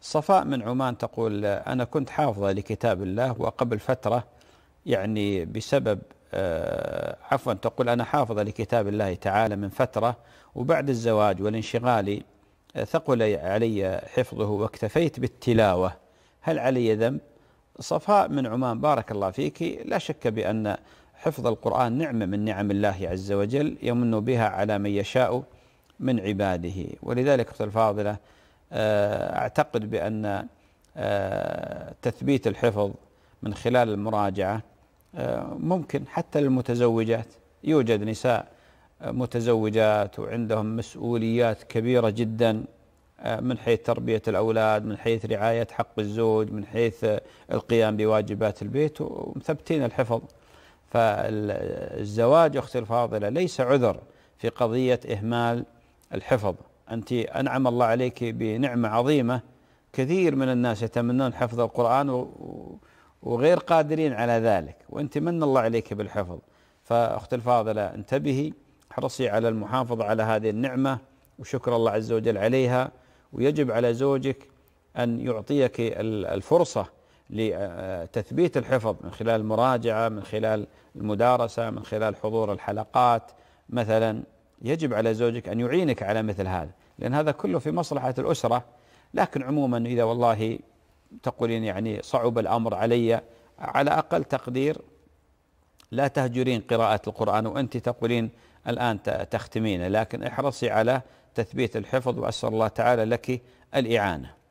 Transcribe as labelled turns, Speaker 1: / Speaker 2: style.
Speaker 1: صفاء من عمان تقول أنا كنت حافظة لكتاب الله وقبل فترة يعني بسبب آه، عفوا تقول أنا حافظة لكتاب الله تعالى من فترة وبعد الزواج والانشغال آه، ثقل علي حفظه واكتفيت بالتلاوة هل علي ذنب؟ صفاء من عمان بارك الله فيك لا شك بأن حفظ القرآن نعمة من نعم الله عز وجل يمن بها على من يشاء من عباده ولذلك أختي الفاضلة آه، اعتقد بان آه، تثبيت الحفظ من خلال المراجعه آه، ممكن حتى للمتزوجات يوجد نساء متزوجات وعندهم مسؤوليات كبيره جدا من حيث تربيه الاولاد، من حيث رعايه حق الزوج، من حيث القيام بواجبات البيت ومثبتين الحفظ. فالزواج اختي الفاضله ليس عذر في قضيه اهمال الحفظ أنت أنعم الله عليك بنعمة عظيمة كثير من الناس يتمنون حفظ القرآن وغير قادرين على ذلك وأنت من الله عليك بالحفظ فأخت الفاضلة انتبهي حرصي على المحافظة على هذه النعمة وشكر الله عز وجل عليها ويجب على زوجك أن يعطيك الفرصة لتثبيت الحفظ من خلال المراجعة من خلال المدارسة من خلال حضور الحلقات مثلا يجب على زوجك أن يعينك على مثل هذا لأن هذا كله في مصلحة الأسرة لكن عموما إذا والله تقولين يعني صعب الأمر علي على أقل تقدير لا تهجرين قراءة القرآن وأنت تقولين الآن تختمين لكن احرصي على تثبيت الحفظ وأسأل الله تعالى لك الإعانة